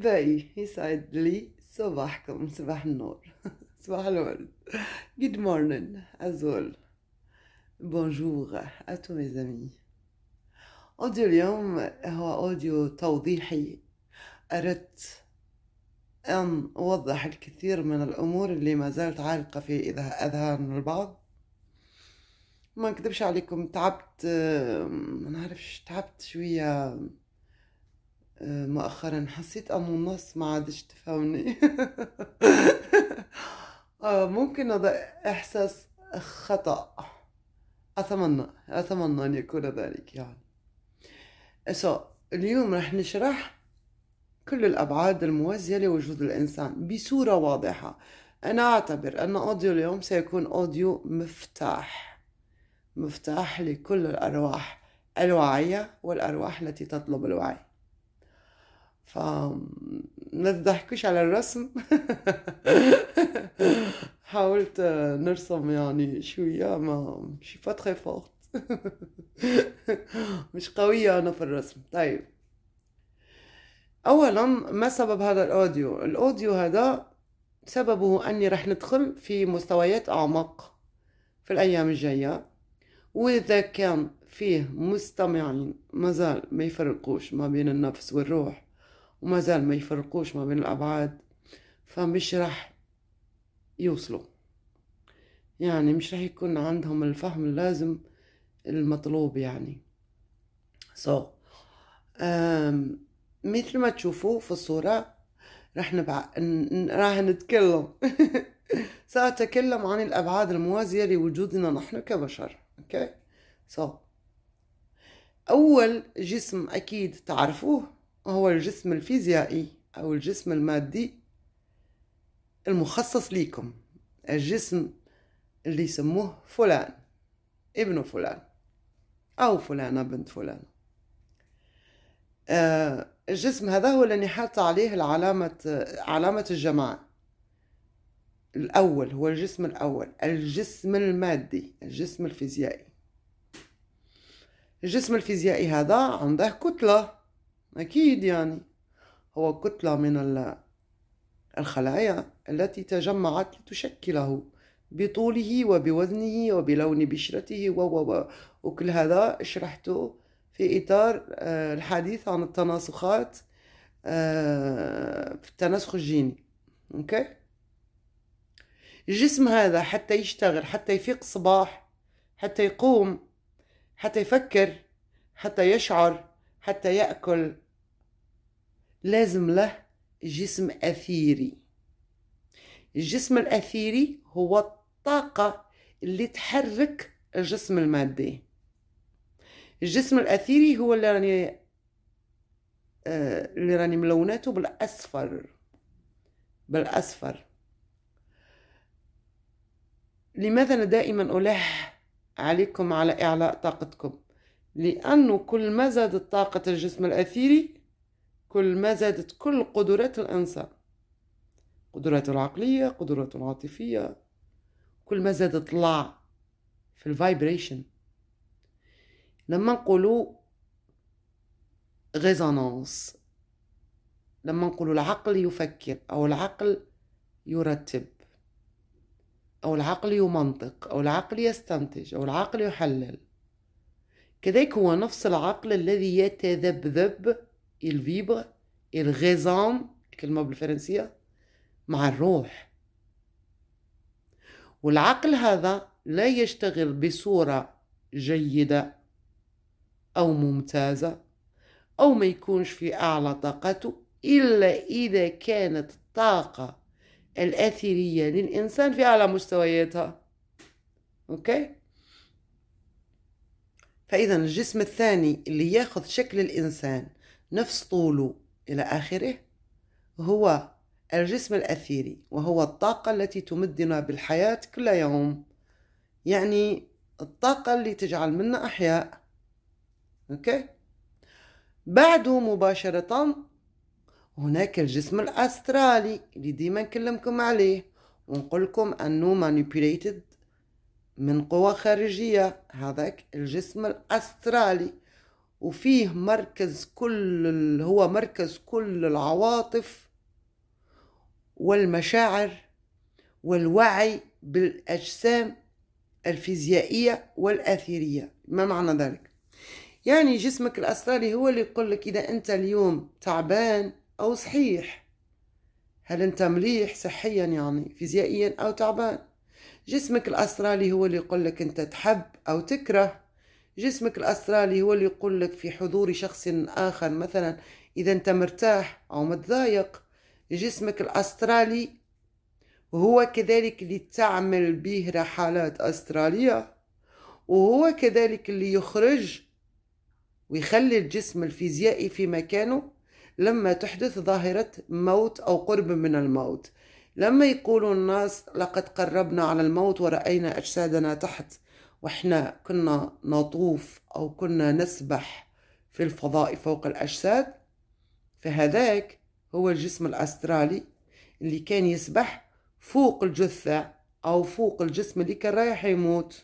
باي يسعد لي صباحكم صباح النور صباح الورد good morning أزول بونجور bonjour à tous mes amis أوديو اليوم هو أوديو توضيحي أردت أن أوضح الكثير من الأمور اللي ما زالت عالقة في أذهان البعض ما نكذبش عليكم تعبت ما نعرفش تعبت شوية مؤخرا حسيت انه النص ما عادش تفهمني آه، ممكن هذا احساس خطا اتمنى اتمنى ان يكون ذلك يعني سو اليوم رح نشرح كل الابعاد الموازيه لوجود الانسان بصوره واضحه انا اعتبر ان اوديو اليوم سيكون اوديو مفتاح مفتاح لكل الارواح الواعيه والارواح التي تطلب الوعي ما تضحكوش على الرسم حاولت نرسم يعني شوية ما مش با تري فورت مش قوية أنا في الرسم طيب أولا ما سبب هذا الأوديو الأوديو هذا سببه أني رح ندخل في مستويات أعمق في الأيام الجاية وإذا كان فيه مستمعين مازال ما يفرقوش ما بين النفس والروح وما زال ما يفرقوش ما بين الأبعاد فمش راح يوصلوا يعني مش راح يكون عندهم الفهم اللازم المطلوب يعني so, um, مثل ما تشوفوا في الصورة راح نبع... راح نتكلم سأتكلم عن الأبعاد الموازية لوجودنا نحن كبشر أوكي okay? so, أول جسم أكيد تعرفوه هو الجسم الفيزيائي أو الجسم المادي المخصص ليكم الجسم اللي يسموه فلان ابن فلان أو فلانة بنت فلان آه الجسم هذا هو اللي حاط عليه العلامة علامة الجماعة الأول هو الجسم الأول الجسم المادي الجسم الفيزيائي الجسم الفيزيائي هذا عنده كتله أكيد يعني هو كتلة من الخلايا التي تجمعت لتشكله بطوله وبوزنه وبلون بشرته و وكل هذا شرحته في إطار آه، الحديث عن التناسخات آه، في التناسخ الجيني أوكي الجسم هذا حتى يشتغل حتى يفيق الصباح حتى يقوم حتى يفكر حتى يشعر حتى يأكل لازم له جسم أثيري الجسم الأثيري هو الطاقة اللي تحرك الجسم المادي الجسم الأثيري هو اللي راني آه، اللي راني ملوناته بالأصفر بالأصفر لماذا أنا دائما ألح عليكم على إعلاء طاقتكم لأنه كل ما زادت طاقة الجسم الأثيري كل ما زادت كل قدرات الإنسان قدرات العقلية قدرات العاطفية كل ما زاد طلع في الفايبريشن لما نقولوا ريزونانس لما نقولوا العقل يفكر أو العقل يرتب أو العقل يمنطق أو العقل يستنتج أو العقل يحلل كذلك هو نفس العقل الذي يتذبذب الفيبر الغيزان الكلمة بالفرنسية مع الروح والعقل هذا لا يشتغل بصورة جيدة أو ممتازة أو ما يكونش في أعلى طاقته إلا إذا كانت الطاقة الأثرية للإنسان في أعلى مستوياتها أوكي فإذا الجسم الثاني اللي ياخذ شكل الإنسان نفس طوله إلى آخره هو الجسم الأثيري وهو الطاقة التي تمدنا بالحياة كل يوم يعني الطاقة اللي تجعل منا أحياء أوكي بعده مباشرة هناك الجسم الأسترالي اللي ديما نكلمكم عليه ونقولكم أنه manipulated من قوى خارجية هذاك الجسم الأسترالي وفيه مركز كل هو مركز كل العواطف والمشاعر والوعي بالأجسام الفيزيائية والأثيرية ما معنى ذلك؟ يعني جسمك الأسترالي هو اللي يقول لك إذا أنت اليوم تعبان أو صحيح هل أنت مليح صحيا يعني فيزيائيا أو تعبان جسمك الأسترالي هو اللي يقول لك أنت تحب أو تكره جسمك الأسترالي هو اللي يقول لك في حضور شخص آخر مثلا إذا أنت مرتاح أو متضايق جسمك الأسترالي هو كذلك اللي تعمل به رحلات أسترالية وهو كذلك اللي يخرج ويخلي الجسم الفيزيائي في مكانه لما تحدث ظاهرة موت أو قرب من الموت لما يقولوا الناس لقد قربنا على الموت ورأينا أجسادنا تحت وإحنا كنا نطوف أو كنا نسبح في الفضاء فوق الأجساد فهذاك هو الجسم الأسترالي اللي كان يسبح فوق الجثة أو فوق الجسم اللي كان رايح يموت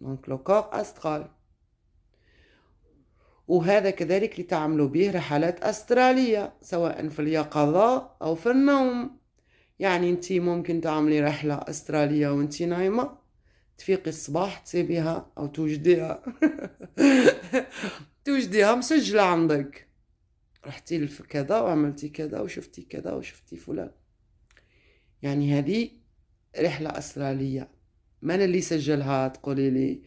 دونك لو كوغ أسترال وهذا كذلك اللي تعملوا به رحلات أسترالية سواء في اليقظة أو في النوم يعني انت ممكن تعملي رحلة استراليا وانت نايمة تفيقي الصباح تسيبيها او توجديها توجديها مسجلة عندك رحتي كذا وعملتي كذا وشفتي كذا وشفتي فلان يعني هذه رحلة استراليه من اللي سجلها تقولي لي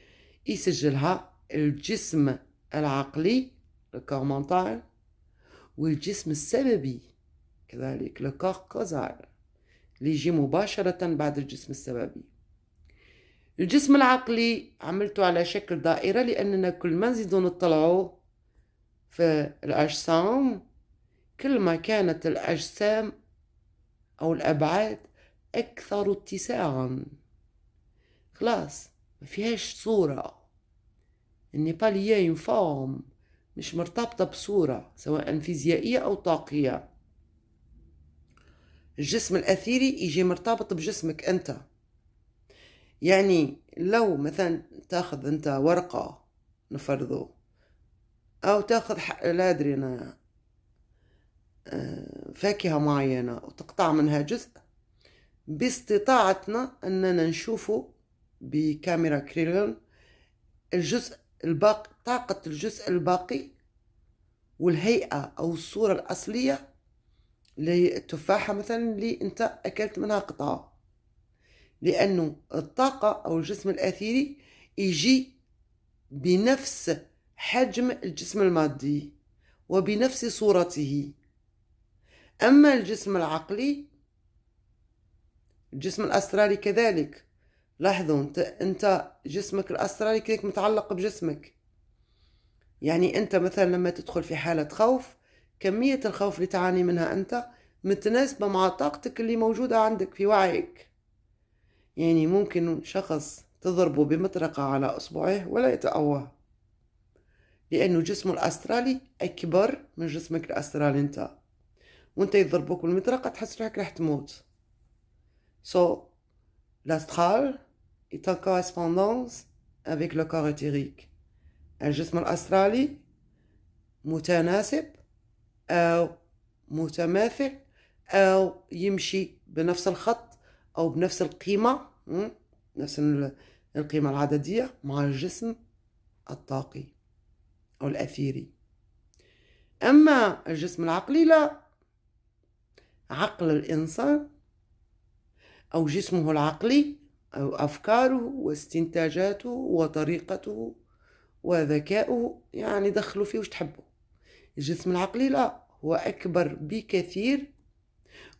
يسجلها الجسم العقلي الكور والجسم السببي كذلك الكور كوزال ليجي مباشرة بعد الجسم السببي الجسم العقلي عملته على شكل دائرة لأننا كل ما نزيدو نطلعو في الأجسام كل ما كانت الأجسام أو الأبعاد أكثر اتساعا خلاص ما فيهاش صورة إني باليين فورم مش مرتبطة بصورة سواء فيزيائية أو طاقية الجسم الاثيري يجي مرتبط بجسمك انت يعني لو مثلا تاخذ انت ورقه نفرضه او تاخذ لا ادري انا آه، فاكهه معينه وتقطع منها جزء باستطاعتنا اننا نشوفه بكاميرا كريلون الجزء الباقي طاقه الجزء الباقي والهيئه او الصوره الاصليه اللي التفاحة مثلا اللي انت اكلت منها قطعة لانه الطاقة او الجسم الاثيري يجي بنفس حجم الجسم المادي وبنفس صورته اما الجسم العقلي الجسم الاسترالي كذلك لاحظوا انت انت جسمك الاسترالي كذلك متعلق بجسمك يعني انت مثلا لما تدخل في حالة خوف كمية الخوف اللي تعاني منها أنت متناسبة مع طاقتك اللي موجودة عندك في وعيك يعني ممكن شخص تضربه بمطرقة على أصبعه ولا يتقوى لأنه جسمه الأسترالي أكبر من جسمك الأسترالي أنت وأنت يضربوك بالمطرقة تحس روحك راح تموت سو so, est en correspondance avec le corps éthérique الجسم الأسترالي متناسب أو متماثل أو يمشي بنفس الخط أو بنفس القيمة نفس القيمة العددية مع الجسم الطاقي أو الأثيري أما الجسم العقلي لا عقل الإنسان أو جسمه العقلي أو أفكاره واستنتاجاته وطريقته وذكاؤه يعني دخلوا فيه وش تحبوا الجسم العقلي لا هو أكبر بكثير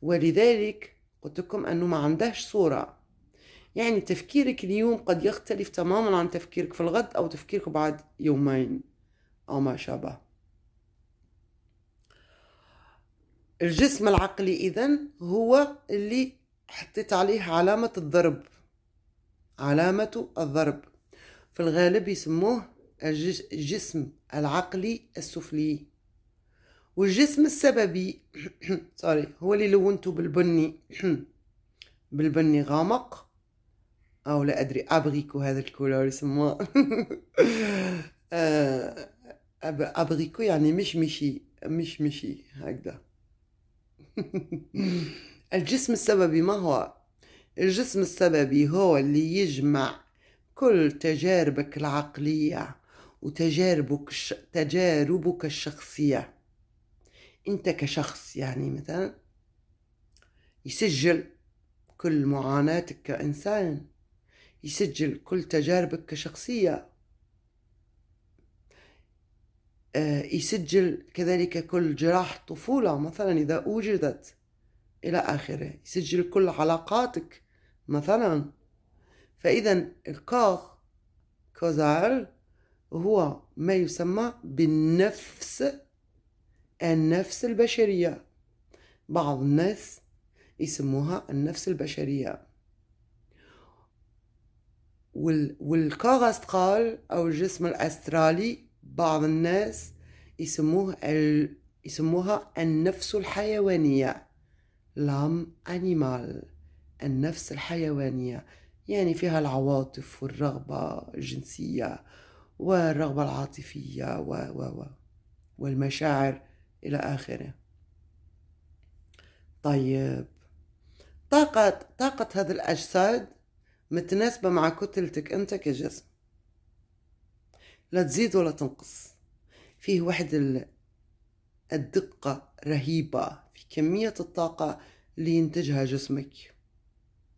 ولذلك قلت لكم أنه ما عندهش صورة يعني تفكيرك اليوم قد يختلف تماما عن تفكيرك في الغد أو تفكيرك بعد يومين أو ما شابه الجسم العقلي إذا هو اللي حطيت عليه علامة الضرب علامة الضرب في الغالب يسموه الجسم العقلي السفلي والجسم السببي سوري هو اللي لونته بالبني بالبني غامق او لا ادري ابريكو هذا الكولور يسموه آه، ابريكو يعني مش مشي مش مشي هكذا الجسم السببي ما هو الجسم السببي هو اللي يجمع كل تجاربك العقلية وتجاربك تجاربك الشخصية انت كشخص يعني مثلا يسجل كل معاناتك كإنسان يسجل كل تجاربك كشخصية آه، يسجل كذلك كل جراح طفولة مثلا إذا وجدت إلى آخره يسجل كل علاقاتك مثلا فإذا الكوخ كوزال هو ما يسمى بالنفس النفس البشرية بعض الناس يسموها النفس البشرية والكاغاسترال أو الجسم الأسترالي بعض الناس يسموه ال... يسموها النفس الحيوانية لام أنيمال النفس الحيوانية يعني فيها العواطف والرغبة الجنسية والرغبة العاطفية و و و والمشاعر إلى آخره طيب طاقة طاقة هذه الأجساد متناسبة مع كتلتك أنت كجسم لا تزيد ولا تنقص فيه واحد الدقة رهيبة في كمية الطاقة اللي ينتجها جسمك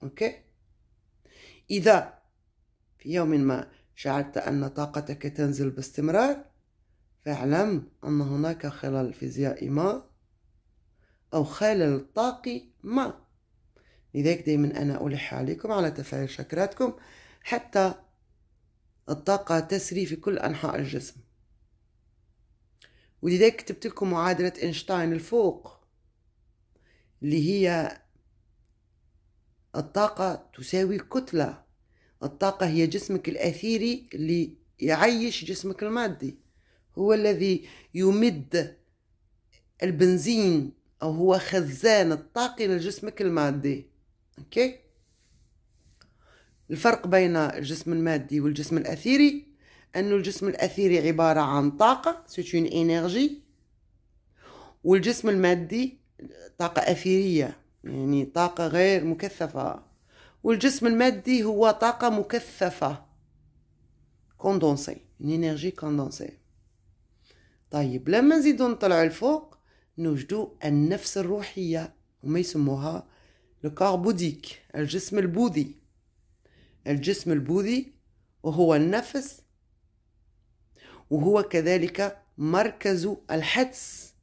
أوكي إذا في يوم ما شعرت أن طاقتك تنزل باستمرار فاعلم أن هناك خلال فيزيائي ما أو خلل طاقي ما لذلك دايما أنا ألح عليكم على تفعيل شكراتكم حتى الطاقة تسري في كل أنحاء الجسم ولذلك كتبت لكم معادلة إنشتاين الفوق اللي هي الطاقة تساوي كتلة الطاقة هي جسمك الأثيري اللي يعيش جسمك المادي هو الذي يمد البنزين أو هو خزان الطاقة لجسمك المادي أوكي الفرق بين الجسم المادي والجسم الأثيري أن الجسم الأثيري عبارة عن طاقة سيت اون إنرجي والجسم المادي طاقة أثيرية يعني طاقة غير مكثفة والجسم المادي هو طاقة مكثفة كوندونسي انرجي كوندونسي طيب لما نزيدو نطلعو الفوق نوجدو النفس الروحية وما يسموها لو بوديك الجسم البوذي الجسم البوذي وهو النفس وهو كذلك مركز الحدس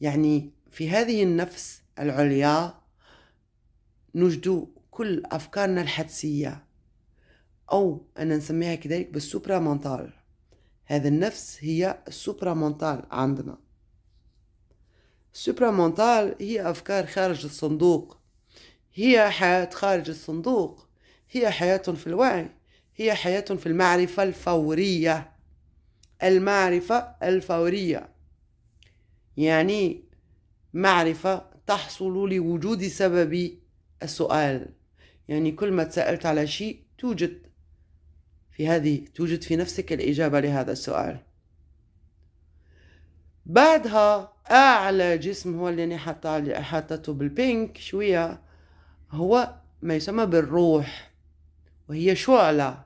يعني في هذه النفس العليا نجد كل أفكارنا الحدسية أو أنا نسميها كذلك بالسوبرا هذا النفس هي السوبرامونتال عندنا السوبرامونتال هي أفكار خارج الصندوق هي حياة خارج الصندوق هي حياة في الوعي هي حياة في المعرفة الفورية المعرفة الفورية يعني معرفة تحصل لوجود سبب السؤال يعني كل ما تسألت على شيء توجد في هذه توجد في نفسك الإجابة لهذا السؤال بعدها أعلى جسم هو اللي أنا حاطه حاطته بالبينك شوية هو ما يسمى بالروح وهي شعلة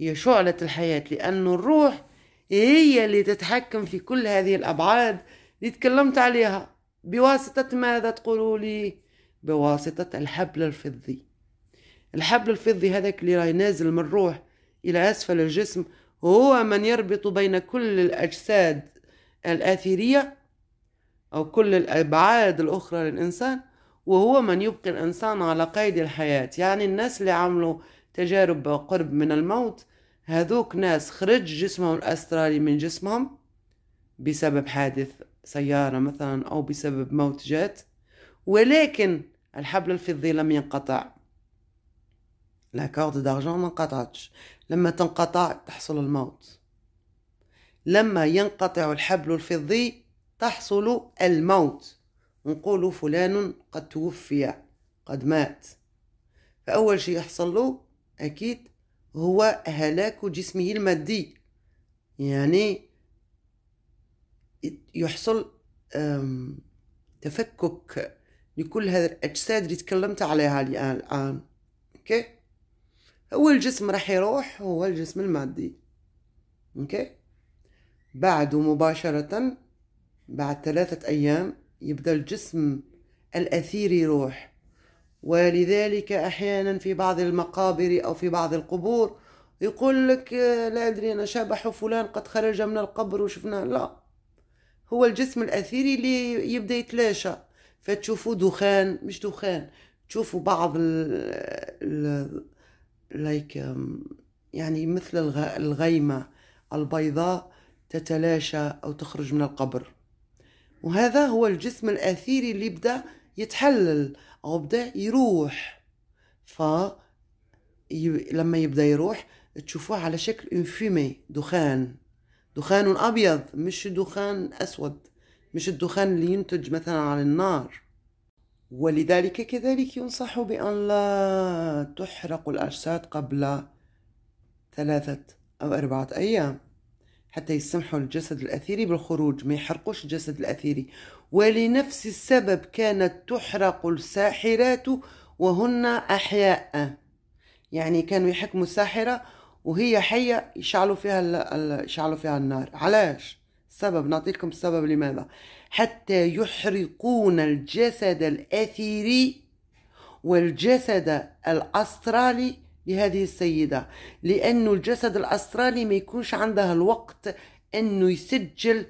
هي شعلة الحياة لأن الروح هي اللي تتحكم في كل هذه الأبعاد اللي تكلمت عليها بواسطة ماذا تقولوا لي بواسطة الحبل الفضي الحبل الفضي هذاك اللي راي نازل من الروح إلى أسفل الجسم هو من يربط بين كل الأجساد الآثيرية أو كل الأبعاد الأخرى للإنسان وهو من يبقي الإنسان على قيد الحياة يعني الناس اللي عملوا تجارب قرب من الموت هذوك ناس خرج جسمهم الأسترالي من جسمهم بسبب حادث سيارة مثلا أو بسبب موت جات ولكن الحبل الفضي لم ينقطع لاكارد دارجون ما انقطعتش لما تنقطع تحصل الموت لما ينقطع الحبل الفضي تحصل الموت نقول فلان قد توفي قد مات فأول شيء يحصل له أكيد هو هلاك جسمه المادي يعني يحصل تفكك لكل هذه الأجساد اللي تكلمت عليها الآن أوكي هو الجسم راح يروح هو الجسم المادي اوكي بعد مباشرة بعد ثلاثة أيام يبدأ الجسم الأثير يروح ولذلك أحيانا في بعض المقابر أو في بعض القبور يقول لك لا أدري أنا شبح فلان قد خرج من القبر وشفناه لا هو الجسم الأثيري اللي يبدأ يتلاشى فتشوفوا دخان مش دخان تشوفوا بعض لايك um, يعني مثل الغيمة البيضاء تتلاشى أو تخرج من القبر وهذا هو الجسم الأثيري اللي بدأ يتحلل أو بدأ يروح ف لما يبدا يروح تشوفوه على شكل اون دخان دخان ابيض مش دخان اسود مش الدخان اللي ينتج مثلا على النار ولذلك كذلك ينصح بأن لا تحرق الأجساد قبل ثلاثة أو أربعة أيام حتى يسمحوا للجسد الأثيري بالخروج ما يحرقوش الجسد الأثيري ولنفس السبب كانت تحرق الساحرات وهن أحياء يعني كانوا يحكموا الساحرة وهي حية يشعلوا فيها يشعلوا فيها النار علاش السبب نعطيكم السبب لماذا حتى يحرقون الجسد الأثيري والجسد الأسترالي لهذه السيدة لأن الجسد الأسترالي ما يكونش عندها الوقت أنه يسجل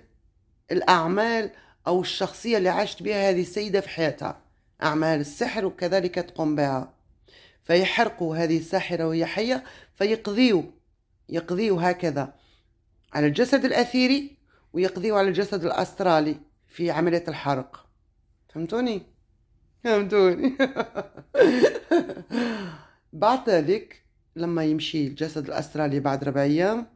الأعمال أو الشخصية اللي عاشت بها هذه السيدة في حياتها أعمال السحر وكذلك تقوم بها فيحرقوا هذه الساحرة وهي حية فيقضيوا يقضيوا هكذا على الجسد الأثيري ويقضيوا على الجسد الأسترالي في عملية الحرق فهمتوني؟ فهمتوني بعد ذلك لما يمشي الجسد الأسترالي بعد ربع أيام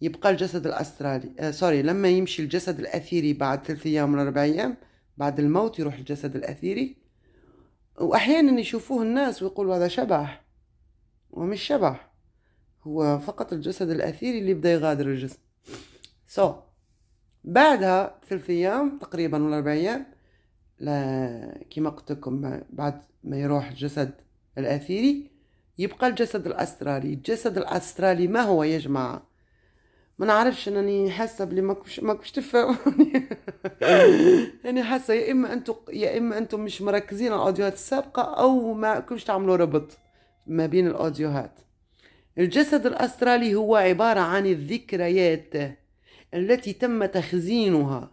يبقى الجسد الأسترالي آه سوري لما يمشي الجسد الأثيري بعد ثلاث أيام ولا ربع أيام بعد الموت يروح الجسد الأثيري وأحيانا يشوفوه الناس ويقولوا هذا شبح ومش شبح هو فقط الجسد الأثيري اللي بدأ يغادر الجسم سو so, بعدها ثلاث ايام تقريبا ولا اربع ايام كما قلت لكم بعد ما يروح الجسد الاثيري يبقى الجسد الاسترالي الجسد الاسترالي ما هو يا جماعه ما نعرفش انني حاسه بلي ما كنتش تفهموني يعني حاسه يا اما انتم يا اما انتم مش مركزين على الاوديوهات السابقه او ما كنتش تعملوا ربط ما بين الاوديوهات الجسد الاسترالي هو عباره عن الذكريات التي تم تخزينها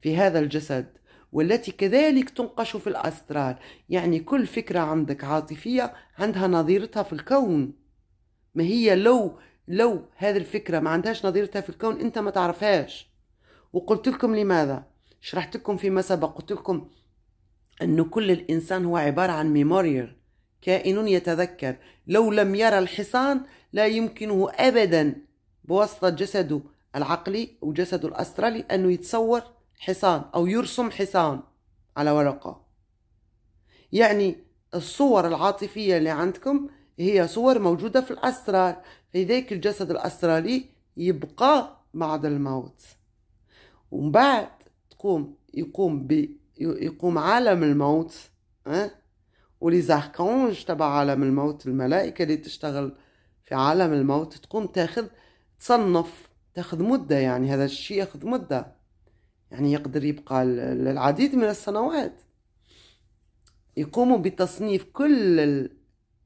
في هذا الجسد والتي كذلك تنقش في الأسترال يعني كل فكرة عندك عاطفية عندها نظيرتها في الكون ما هي لو لو هذه الفكرة ما عندهاش نظيرتها في الكون أنت ما تعرفهاش وقلت لكم لماذا شرحت لكم فيما سبق قلت لكم أن كل الإنسان هو عبارة عن ميموريال كائن يتذكر لو لم يرى الحصان لا يمكنه أبدا بواسطة جسده العقلي وجسده الأسترالي أنه يتصور حصان أو يرسم حصان على ورقة يعني الصور العاطفية اللي عندكم هي صور موجودة في الأسترال فذاك الجسد الأسترالي يبقى بعد الموت ومن بعد تقوم يقوم ب يقوم عالم الموت أه؟ وليزاركونج تبع عالم الموت الملائكة اللي تشتغل في عالم الموت تقوم تاخذ تصنف تاخذ مدة يعني هذا الشيء ياخذ مدة يعني يقدر يبقى العديد من السنوات يقوموا بتصنيف كل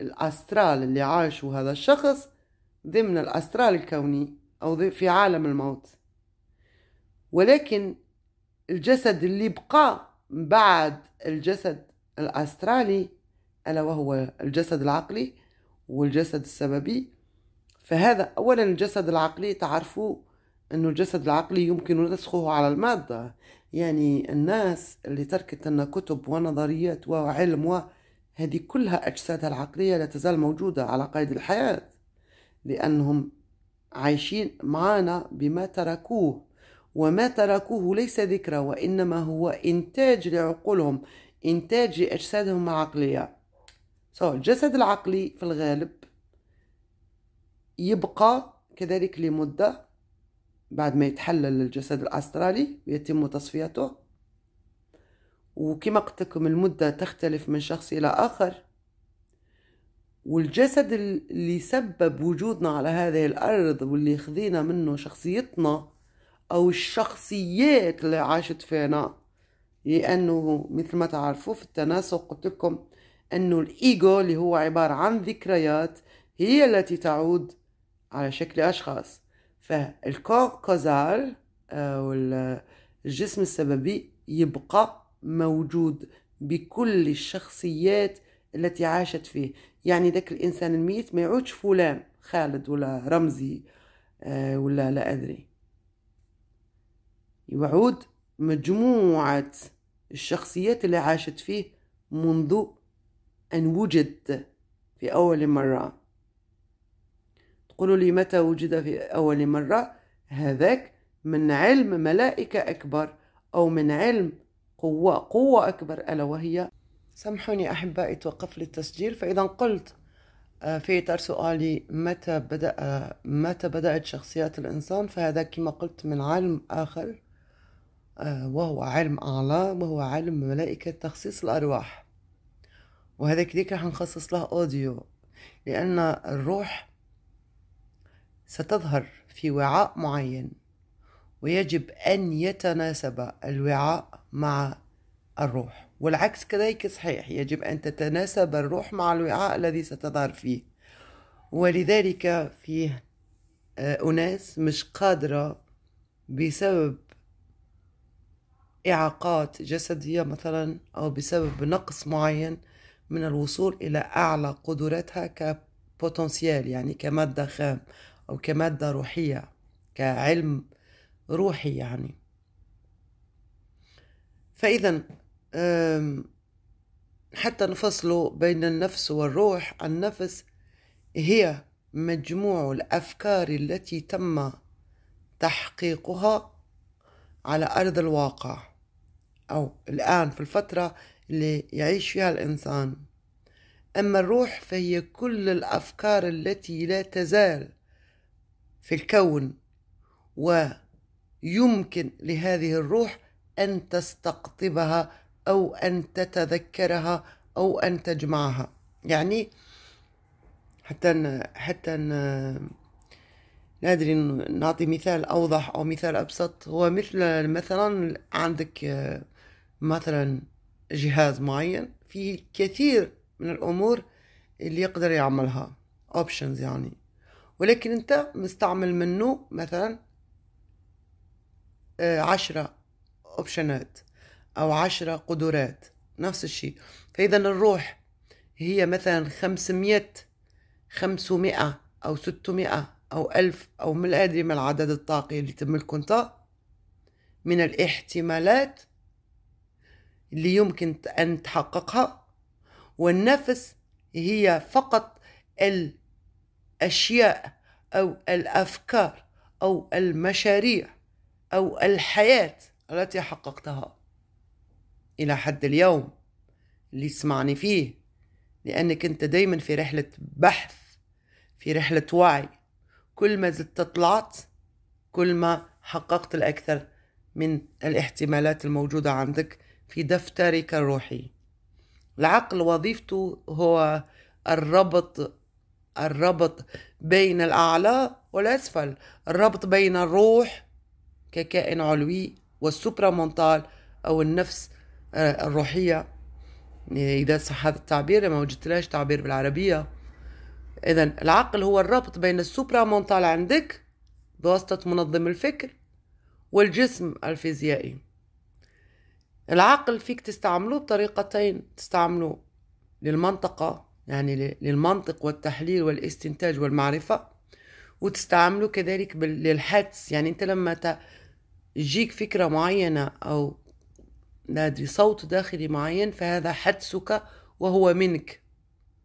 الأسترال اللي عاشوا هذا الشخص ضمن الأسترال الكوني أو في عالم الموت ولكن الجسد اللي بقى بعد الجسد الأسترالي ألا وهو الجسد العقلي والجسد السببي فهذا أولا الجسد العقلي تعرفوا أنه الجسد العقلي يمكن نسخه على المادة يعني الناس اللي تركت لنا كتب ونظريات وعلم هذه كلها أجسادها العقلية لا تزال موجودة على قيد الحياة لأنهم عايشين معانا بما تركوه وما تركوه ليس ذكرى وإنما هو إنتاج لعقولهم إنتاج لأجسادهم العقلية so, الجسد العقلي في الغالب يبقى كذلك لمدة بعد ما يتحلل الجسد الأسترالي ويتم تصفيته وكما قلت لكم المدة تختلف من شخص إلى آخر والجسد اللي سبب وجودنا على هذه الأرض واللي خذينا منه شخصيتنا أو الشخصيات اللي عاشت فينا لأنه مثل ما تعرفوا في التناسق قلت لكم أنه الإيجو اللي هو عبارة عن ذكريات هي التي تعود على شكل أشخاص فالكور كوزال آه، والجسم السببي يبقى موجود بكل الشخصيات التي عاشت فيه يعني ذاك الإنسان الميت ما يعودش فلان خالد ولا رمزي آه، ولا لا أدري يعود مجموعة الشخصيات اللي عاشت فيه منذ أن وجد في أول مرة تقولوا لي متى وجد في أول مرة هذاك من علم ملائكة أكبر أو من علم قوة قوة أكبر ألا وهي سامحوني أحبائي توقف للتسجيل التسجيل فإذا قلت آه، في إطار سؤالي متى بدأ آه، متى بدأت شخصيات الإنسان فهذا كما قلت من علم آخر آه، وهو علم أعلى وهو علم ملائكة تخصيص الأرواح وهذا كذلك راح نخصص له أوديو لأن الروح ستظهر في وعاء معين ويجب أن يتناسب الوعاء مع الروح والعكس كذلك صحيح يجب أن تتناسب الروح مع الوعاء الذي ستظهر فيه ولذلك فيه آه، أناس مش قادرة بسبب إعاقات جسدية مثلا أو بسبب نقص معين من الوصول إلى أعلى قدراتها كبوتنسيال يعني كمادة خام أو كمادة روحية كعلم روحي يعني فإذا حتى نفصل بين النفس والروح النفس هي مجموع الأفكار التي تم تحقيقها على أرض الواقع أو الآن في الفترة اللي يعيش فيها الإنسان أما الروح فهي كل الأفكار التي لا تزال في الكون ويمكن لهذه الروح ان تستقطبها او ان تتذكرها او ان تجمعها يعني حتى حتى نادري نعطي مثال اوضح او مثال ابسط هو مثل مثلا عندك مثلا جهاز معين فيه كثير من الامور اللي يقدر يعملها اوبشنز يعني ولكن انت مستعمل منه مثلا آه، عشرة اوبشنات او عشرة قدرات نفس الشيء فاذا الروح هي مثلا خمسمية خمسمائة او ستمائة او الف او من الادري ما العدد الطاقي اللي تملكه انت من الاحتمالات اللي يمكن أن تحققها والنفس هي فقط ال الاشياء او الافكار او المشاريع او الحياه التي حققتها الى حد اليوم اللي تسمعني فيه لانك انت دايما في رحله بحث في رحله وعي كل ما زدت طلعت كل ما حققت الاكثر من الاحتمالات الموجوده عندك في دفترك الروحي العقل وظيفته هو الربط الربط بين الأعلى والأسفل الربط بين الروح ككائن علوي والسوبرامونتال أو النفس آه، الروحية إذا صح هذا التعبير ما لهش تعبير بالعربية إذا العقل هو الربط بين السوبرامونتال عندك بواسطة منظم الفكر والجسم الفيزيائي العقل فيك تستعمله بطريقتين تستعمله للمنطقة يعني للمنطق والتحليل والاستنتاج والمعرفة وتستعمله كذلك للحدس يعني أنت لما تجيك فكرة معينة أو نادري صوت داخلي معين فهذا حدسك وهو منك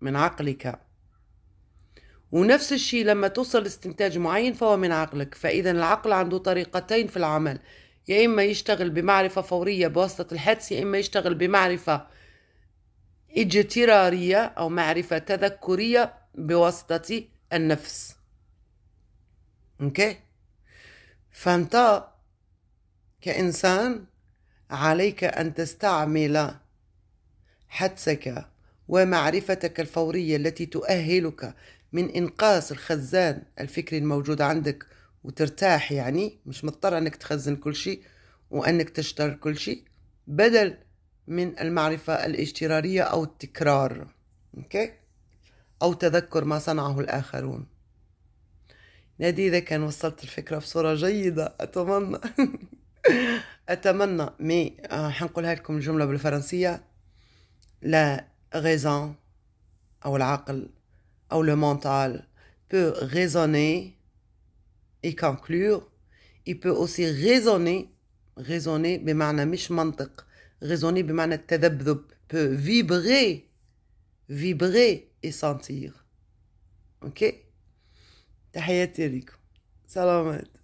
من عقلك ونفس الشيء لما توصل لاستنتاج معين فهو من عقلك فإذا العقل عنده طريقتين في العمل يا إما يشتغل بمعرفة فورية بواسطة الحدس يا إما يشتغل بمعرفة اجترارية أو معرفة تذكرية بواسطة النفس اوكي فانت كإنسان عليك أن تستعمل حدسك ومعرفتك الفورية التي تؤهلك من إنقاص الخزان الفكري الموجود عندك وترتاح يعني مش مضطر أنك تخزن كل شيء وأنك تشتر كل شيء بدل من المعرفة الاجترارية أو التكرار أوكي؟ أو تذكر ما صنعه الآخرون نادي إذا كان وصلت الفكرة بصورة جيدة أتمنى أتمنى مي آه، حنقولها لكم الجملة بالفرنسية لا غيزان أو العقل أو لو peut raisonner et conclure il peut aussi raisonner raisonner بمعنى مش منطق raisonner بمعنى التذبذب peut vibrer vibrer et sentir ok تحياتي لكم سلامات